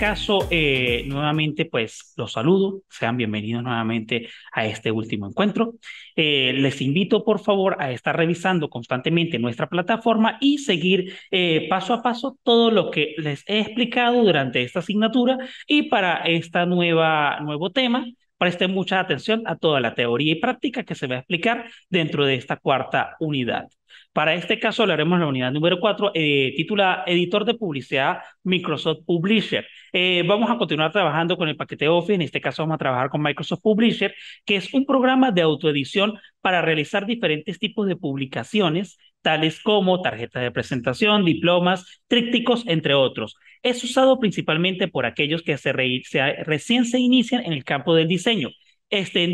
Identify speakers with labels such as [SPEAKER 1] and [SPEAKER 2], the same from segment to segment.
[SPEAKER 1] caso, eh, nuevamente, pues los saludo, sean bienvenidos nuevamente a este último encuentro. Eh, les invito, por favor, a estar revisando constantemente nuestra plataforma y seguir eh, paso a paso todo lo que les he explicado durante esta asignatura y para este nuevo tema. Presten mucha atención a toda la teoría y práctica que se va a explicar dentro de esta cuarta unidad. Para este caso le haremos la unidad número 4, eh, titulada Editor de Publicidad Microsoft Publisher. Eh, vamos a continuar trabajando con el paquete Office, en este caso vamos a trabajar con Microsoft Publisher, que es un programa de autoedición para realizar diferentes tipos de publicaciones tales como tarjetas de presentación, diplomas, trípticos, entre otros. Es usado principalmente por aquellos que recién se inician en el campo del diseño este,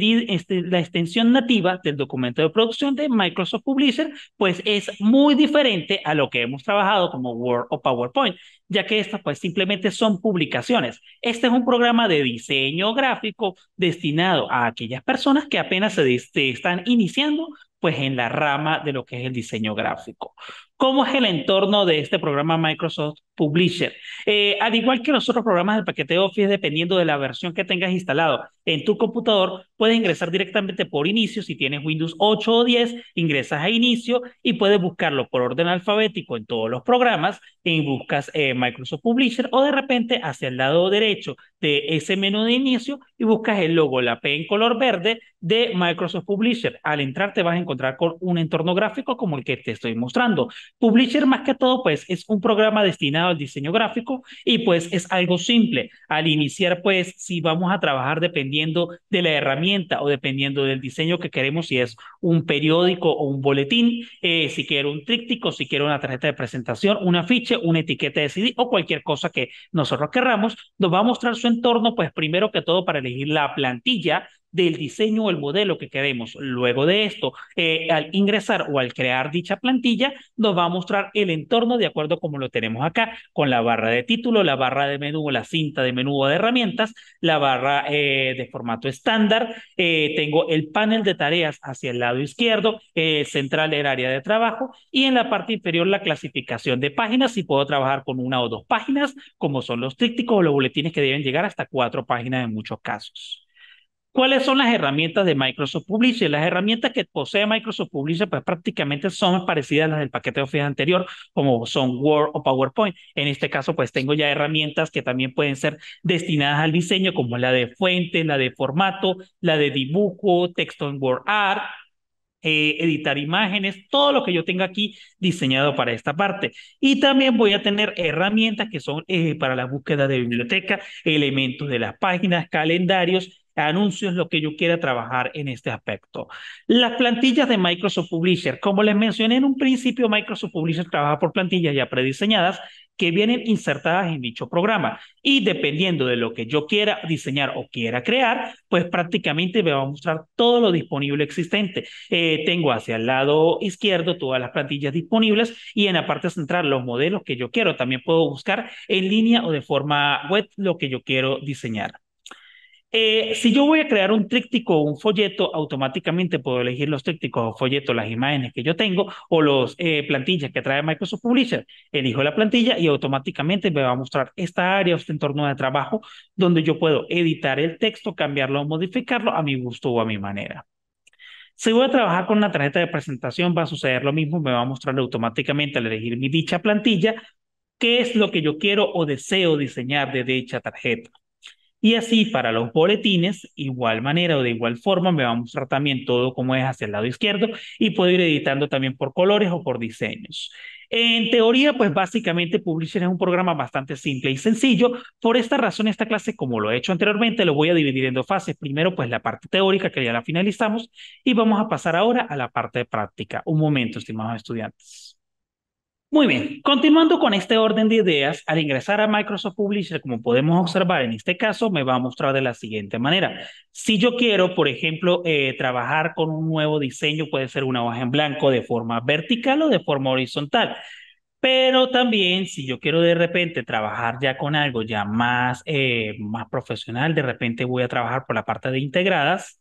[SPEAKER 1] la extensión nativa del documento de producción de Microsoft Publisher, pues es muy diferente a lo que hemos trabajado como Word o PowerPoint, ya que estas pues simplemente son publicaciones. Este es un programa de diseño gráfico destinado a aquellas personas que apenas se este, están iniciando pues en la rama de lo que es el diseño gráfico. ¿Cómo es el entorno de este programa Microsoft Publisher? Eh, al igual que los otros programas del paquete Office, dependiendo de la versión que tengas instalado en tu computador, puedes ingresar directamente por inicio. Si tienes Windows 8 o 10, ingresas a inicio y puedes buscarlo por orden alfabético en todos los programas y buscas eh, Microsoft Publisher o de repente hacia el lado derecho de ese menú de inicio y buscas el logo, la P en color verde de Microsoft Publisher. Al entrar te vas a encontrar con un entorno gráfico como el que te estoy mostrando. Publisher más que todo pues es un programa destinado al diseño gráfico y pues es algo simple. Al iniciar pues si vamos a trabajar dependiendo de la herramienta o dependiendo del diseño que queremos, si es un periódico o un boletín, eh, si quiero un tríptico, si quiero una tarjeta de presentación, un afiche, una etiqueta de CD o cualquier cosa que nosotros querramos, nos va a mostrar su entorno pues primero que todo para elegir la plantilla del diseño o el modelo que queremos. Luego de esto, eh, al ingresar o al crear dicha plantilla, nos va a mostrar el entorno de acuerdo como lo tenemos acá, con la barra de título, la barra de menú la cinta de menú de herramientas, la barra eh, de formato estándar, eh, tengo el panel de tareas hacia el lado izquierdo, central el área de trabajo y en la parte inferior la clasificación de páginas si puedo trabajar con una o dos páginas, como son los trípticos o los boletines que deben llegar hasta cuatro páginas en muchos casos. ¿Cuáles son las herramientas de Microsoft Publisher? Las herramientas que posee Microsoft Publisher pues, prácticamente son parecidas a las del paquete de Office anterior, como son Word o PowerPoint. En este caso, pues tengo ya herramientas que también pueden ser destinadas al diseño, como la de fuente, la de formato, la de dibujo, texto en Word Art, eh, editar imágenes, todo lo que yo tenga aquí diseñado para esta parte. Y también voy a tener herramientas que son eh, para la búsqueda de biblioteca, elementos de las páginas, calendarios anuncios, lo que yo quiera trabajar en este aspecto. Las plantillas de Microsoft Publisher, como les mencioné en un principio, Microsoft Publisher trabaja por plantillas ya prediseñadas que vienen insertadas en dicho programa. Y dependiendo de lo que yo quiera diseñar o quiera crear, pues prácticamente me va a mostrar todo lo disponible existente. Eh, tengo hacia el lado izquierdo todas las plantillas disponibles y en la parte central los modelos que yo quiero. También puedo buscar en línea o de forma web lo que yo quiero diseñar. Eh, si yo voy a crear un tríptico o un folleto, automáticamente puedo elegir los trípticos o folletos, las imágenes que yo tengo o las eh, plantillas que trae Microsoft Publisher. Elijo la plantilla y automáticamente me va a mostrar esta área, este entorno de trabajo, donde yo puedo editar el texto, cambiarlo o modificarlo a mi gusto o a mi manera. Si voy a trabajar con una tarjeta de presentación, va a suceder lo mismo, me va a mostrar automáticamente al elegir mi dicha plantilla, qué es lo que yo quiero o deseo diseñar de dicha tarjeta. Y así para los boletines, igual manera o de igual forma, me va a mostrar también todo como es hacia el lado izquierdo y puedo ir editando también por colores o por diseños. En teoría, pues básicamente Publisher es un programa bastante simple y sencillo. Por esta razón, esta clase, como lo he hecho anteriormente, lo voy a dividir en dos fases. Primero, pues la parte teórica, que ya la finalizamos, y vamos a pasar ahora a la parte de práctica. Un momento, estimados estudiantes. Muy bien, continuando con este orden de ideas, al ingresar a Microsoft Publisher, como podemos observar en este caso, me va a mostrar de la siguiente manera. Si yo quiero, por ejemplo, eh, trabajar con un nuevo diseño, puede ser una hoja en blanco de forma vertical o de forma horizontal. Pero también si yo quiero de repente trabajar ya con algo ya más, eh, más profesional, de repente voy a trabajar por la parte de integradas,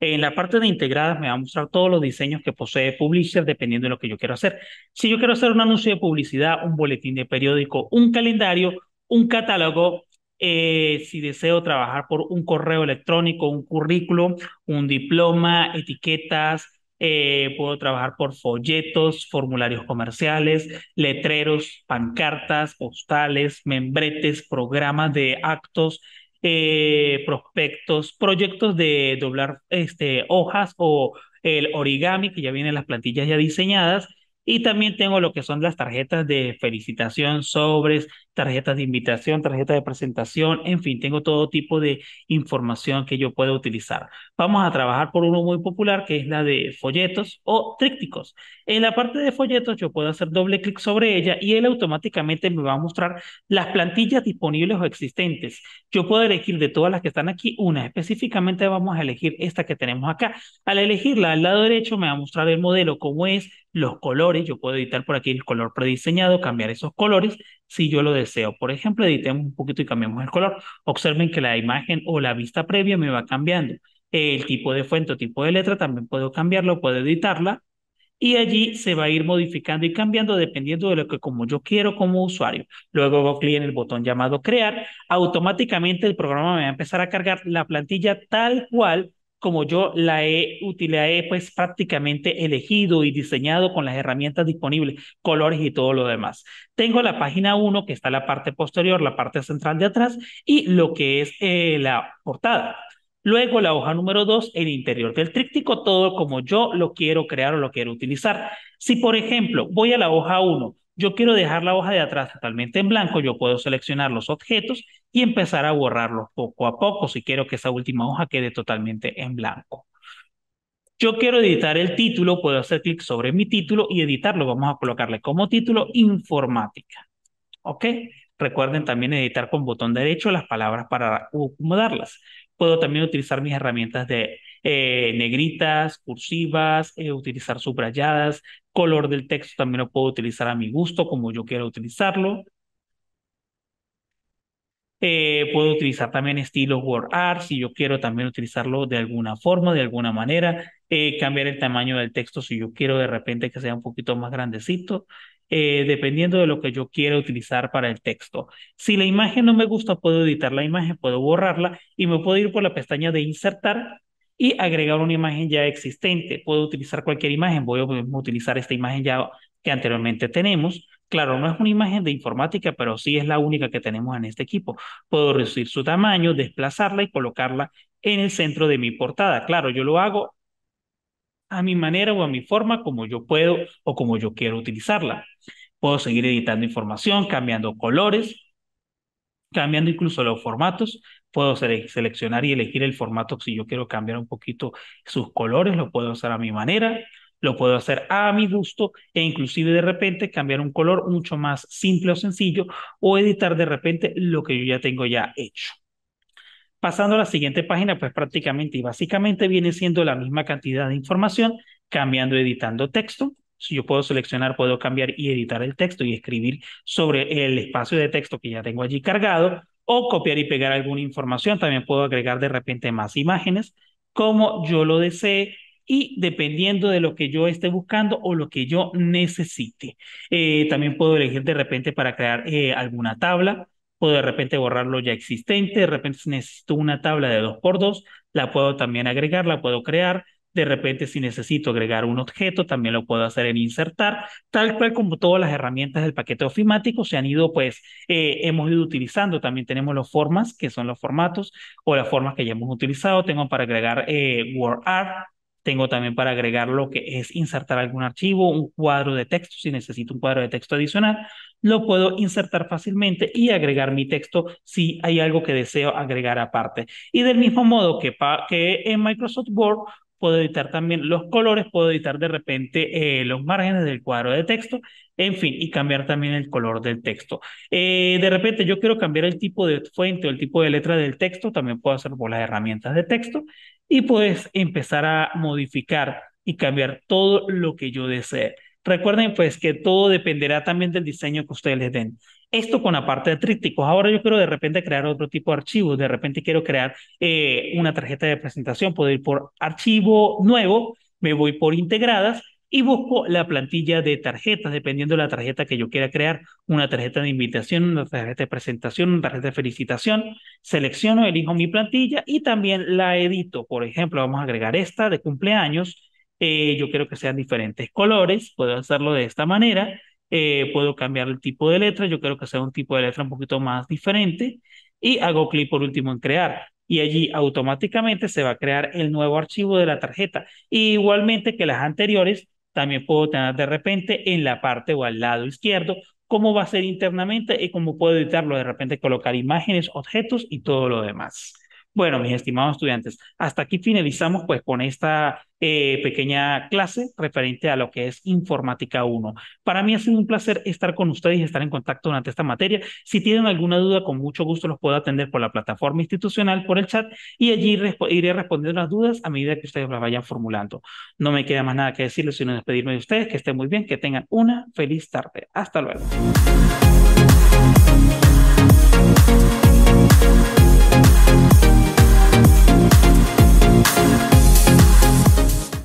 [SPEAKER 1] en la parte de integradas me va a mostrar todos los diseños que posee Publisher dependiendo de lo que yo quiero hacer. Si yo quiero hacer un anuncio de publicidad, un boletín de periódico, un calendario, un catálogo, eh, si deseo trabajar por un correo electrónico, un currículo, un diploma, etiquetas, eh, puedo trabajar por folletos, formularios comerciales, letreros, pancartas, postales, membretes, programas de actos, eh, prospectos, proyectos de doblar este, hojas o el origami, que ya vienen las plantillas ya diseñadas. Y también tengo lo que son las tarjetas de felicitación, sobres, tarjetas de invitación, tarjetas de presentación, en fin, tengo todo tipo de información que yo pueda utilizar. Vamos a trabajar por uno muy popular que es la de folletos o trípticos. En la parte de folletos yo puedo hacer doble clic sobre ella y él automáticamente me va a mostrar las plantillas disponibles o existentes. Yo puedo elegir de todas las que están aquí una, específicamente vamos a elegir esta que tenemos acá. Al elegirla al lado derecho me va a mostrar el modelo, cómo es, los colores, yo puedo editar por aquí el color prediseñado, cambiar esos colores si yo lo deseo. Por ejemplo, editemos un poquito y cambiamos el color. Observen que la imagen o la vista previa me va cambiando. El tipo de fuente o tipo de letra también puedo cambiarlo, puedo editarla y allí se va a ir modificando y cambiando dependiendo de lo que como yo quiero como usuario. Luego hago clic en el botón llamado crear, automáticamente el programa me va a empezar a cargar la plantilla tal cual como yo la he, la pues prácticamente elegido y diseñado con las herramientas disponibles, colores y todo lo demás. Tengo la página 1 que está la parte posterior, la parte central de atrás y lo que es eh, la portada. Luego la hoja número 2, el interior del tríptico, todo como yo lo quiero crear o lo quiero utilizar. Si por ejemplo voy a la hoja 1, yo quiero dejar la hoja de atrás totalmente en blanco, yo puedo seleccionar los objetos y empezar a borrarlo poco a poco si quiero que esa última hoja quede totalmente en blanco. Yo quiero editar el título, puedo hacer clic sobre mi título y editarlo. Vamos a colocarle como título informática. ¿Ok? Recuerden también editar con botón derecho las palabras para acomodarlas. Puedo también utilizar mis herramientas de eh, negritas, cursivas, eh, utilizar subrayadas, color del texto también lo puedo utilizar a mi gusto como yo quiero utilizarlo. Eh, puedo utilizar también estilo WordArt si yo quiero también utilizarlo de alguna forma, de alguna manera. Eh, cambiar el tamaño del texto si yo quiero de repente que sea un poquito más grandecito, eh, dependiendo de lo que yo quiera utilizar para el texto. Si la imagen no me gusta, puedo editar la imagen, puedo borrarla y me puedo ir por la pestaña de insertar y agregar una imagen ya existente. Puedo utilizar cualquier imagen, voy a utilizar esta imagen ya que anteriormente tenemos Claro, no es una imagen de informática, pero sí es la única que tenemos en este equipo. Puedo reducir su tamaño, desplazarla y colocarla en el centro de mi portada. Claro, yo lo hago a mi manera o a mi forma, como yo puedo o como yo quiero utilizarla. Puedo seguir editando información, cambiando colores, cambiando incluso los formatos. Puedo seleccionar y elegir el formato si yo quiero cambiar un poquito sus colores, lo puedo hacer a mi manera. Lo puedo hacer a mi gusto e inclusive de repente cambiar un color mucho más simple o sencillo o editar de repente lo que yo ya tengo ya hecho. Pasando a la siguiente página, pues prácticamente y básicamente viene siendo la misma cantidad de información, cambiando, editando texto. Si yo puedo seleccionar, puedo cambiar y editar el texto y escribir sobre el espacio de texto que ya tengo allí cargado o copiar y pegar alguna información. También puedo agregar de repente más imágenes como yo lo desee y dependiendo de lo que yo esté buscando o lo que yo necesite. Eh, también puedo elegir de repente para crear eh, alguna tabla Puedo de repente borrar lo ya existente, de repente si necesito una tabla de 2x2, la puedo también agregar, la puedo crear, de repente, si necesito agregar un objeto, también lo puedo hacer en insertar, tal cual como todas las herramientas del paquete ofimático se han ido, pues, eh, hemos ido utilizando. También tenemos las formas, que son los formatos, o las formas que ya hemos utilizado. Tengo para agregar eh, WordArt, tengo también para agregar lo que es insertar algún archivo, un cuadro de texto. Si necesito un cuadro de texto adicional, lo puedo insertar fácilmente y agregar mi texto si hay algo que deseo agregar aparte. Y del mismo modo que, en Microsoft Word, puedo editar también los colores, puedo editar de repente eh, los márgenes del cuadro de texto, en fin, y cambiar también el color del texto. Eh, de repente yo quiero cambiar el tipo de fuente o el tipo de letra del texto, también puedo hacerlo por las herramientas de texto y pues empezar a modificar y cambiar todo lo que yo desee. Recuerden pues que todo dependerá también del diseño que ustedes les den. Esto con la parte de trípticos. Ahora yo quiero de repente crear otro tipo de archivos. De repente quiero crear eh, una tarjeta de presentación. Puedo ir por archivo nuevo, me voy por integradas y busco la plantilla de tarjetas, dependiendo de la tarjeta que yo quiera crear, una tarjeta de invitación, una tarjeta de presentación, una tarjeta de felicitación, selecciono, elijo mi plantilla y también la edito. Por ejemplo, vamos a agregar esta de cumpleaños, eh, yo quiero que sean diferentes colores, puedo hacerlo de esta manera, eh, puedo cambiar el tipo de letra, yo quiero que sea un tipo de letra un poquito más diferente y hago clic por último en crear y allí automáticamente se va a crear el nuevo archivo de la tarjeta. igualmente que las anteriores, también puedo tener de repente en la parte o al lado izquierdo cómo va a ser internamente y cómo puedo editarlo de repente, colocar imágenes, objetos y todo lo demás. Bueno, mis estimados estudiantes, hasta aquí finalizamos pues con esta eh, pequeña clase referente a lo que es informática 1. Para mí ha sido un placer estar con ustedes y estar en contacto durante esta materia. Si tienen alguna duda, con mucho gusto los puedo atender por la plataforma institucional, por el chat, y allí iré respondiendo las dudas a medida que ustedes las vayan formulando. No me queda más nada que decirles, sino despedirme de ustedes, que estén muy bien, que tengan una feliz tarde. Hasta luego.